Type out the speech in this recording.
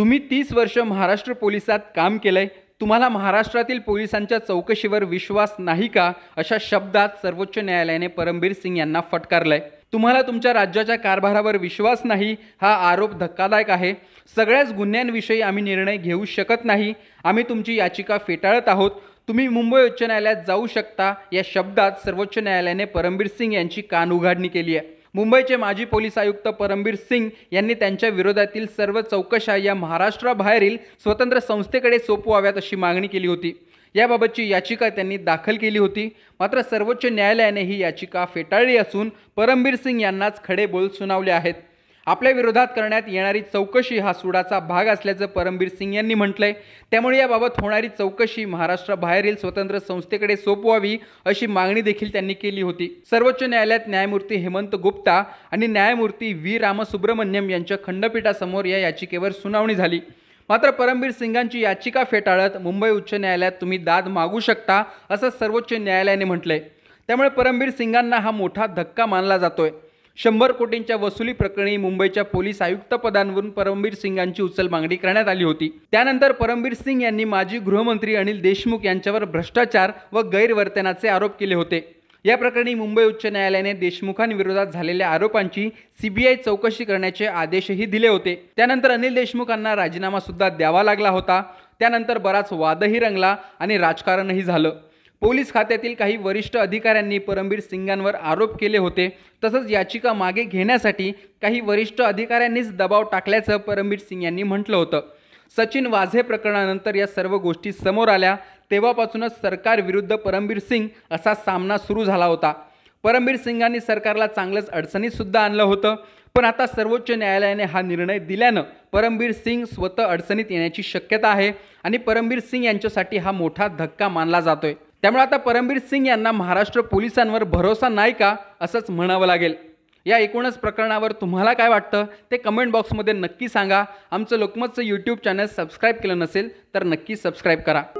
तुम्ही तीस वर्ष महाराष्ट्र पोलिसात काम केलंय तुम्हाला महाराष्ट्रातील पोलिसांच्या चौकशीवर विश्वास नाही का अशा शब्दात सर्वोच्च न्यायालयाने परमबीर सिंग यांना फटकारलंय तुम्हाला तुमच्या राज्याच्या कारभारावर विश्वास नाही हा आरोप धक्कादायक आहे सगळ्याच गुन्ह्यांविषयी आम्ही निर्णय घेऊ शकत नाही आम्ही तुमची याचिका फेटाळत आहोत तुम्ही मुंबई उच्च न्यायालयात जाऊ शकता या शब्दात सर्वोच्च न्यायालयाने परमबीर सिंग यांची कान उघाडणी केली आहे मुंबईचे माजी पोलीस आयुक्त परमबीर सिंग यांनी त्यांच्या विरोधातील सर्व चौकशा या महाराष्ट्राबाहेरील स्वतंत्र संस्थेकडे सोपवाव्यात अशी मागणी केली होती याबाबतची याचिका त्यांनी दाखल केली होती मात्र सर्वोच्च न्यायालयाने ही याचिका फेटाळली असून परमबीर सिंग यांनाच खडे बोल सुनावले आहेत आपल्या विरोधात करण्यात येणारी चौकशी हा सुडाचा भाग असल्याचं परमबीर सिंग यांनी म्हटलंय त्यामुळे याबाबत होणारी चौकशी महाराष्ट्राबाहेरील स्वतंत्र संस्थेकडे सोपवावी अशी मागणी देखील त्यांनी केली होती सर्वोच्च न्यायालयात न्यायमूर्ती हेमंत गुप्ता आणि न्यायमूर्ती व्ही रामसुब्रमण्यम यांच्या खंडपीठासमोर या याचिकेवर सुनावणी झाली मात्र परमबीर सिंगांची याचिका फेटाळत मुंबई उच्च न्यायालयात तुम्ही दाद मागू शकता असं सर्वोच्च न्यायालयाने म्हटलंय त्यामुळे परमबीर सिंगांना हा मोठा धक्का मानला जातोय शंभर कोटींच्या वसुली प्रकरणी मुंबईच्या पोलीस आयुक्त पदांवरून परमबीर सिंगांची उचल मागणी करण्यात आली होती त्यानंतर परमबीर सिंग यांनी माजी गृहमंत्री अनिल देशमुख यांच्यावर भ्रष्टाचार व गैरवर्तनाचे आरोप केले होते या प्रकरणी मुंबई उच्च न्यायालयाने देशमुखांविरोधात झालेल्या आरोपांची सीबीआय चौकशी करण्याचे आदेशही दिले होते त्यानंतर अनिल देशमुखांना राजीनामा सुद्धा द्यावा लागला होता त्यानंतर बराच वादही रंगला आणि राजकारणही झालं पोलीस खात्यातील काही वरिष्ठ अधिकाऱ्यांनी परमबीर सिंगांवर आरोप केले होते तसंच याचिका मागे घेण्यासाठी काही वरिष्ठ अधिकाऱ्यांनीच दबाव टाकल्याचं परमबीर सिंग यांनी म्हटलं होतं सचिन वाझे प्रकरणानंतर या सर्व गोष्टी समोर आल्या तेव्हापासूनच सरकार विरुद्ध परमबीर सिंग असा सामना सुरू झाला होता परमबीर सिंगांनी सरकारला चांगलंच अडचणीतसुद्धा आणलं होतं पण आता सर्वोच्च न्यायालयाने हा निर्णय दिल्यानं परमबीर सिंग स्वतः अडचणीत येण्याची शक्यता आहे आणि परमबीर सिंग यांच्यासाठी हा मोठा धक्का मानला जातोय त्यामुळे आता परमबीर सिंग यांना महाराष्ट्र पोलिसांवर भरोसा नाही का असंच म्हणावं लागेल या एकूणच प्रकरणावर तुम्हाला काय वाटतं ते कमेंट बॉक्समध्ये नक्की सांगा आमचं लोकमतचं यूट्यूब चॅनल सबस्क्राईब केलं नसेल तर नक्की सबस्क्राईब करा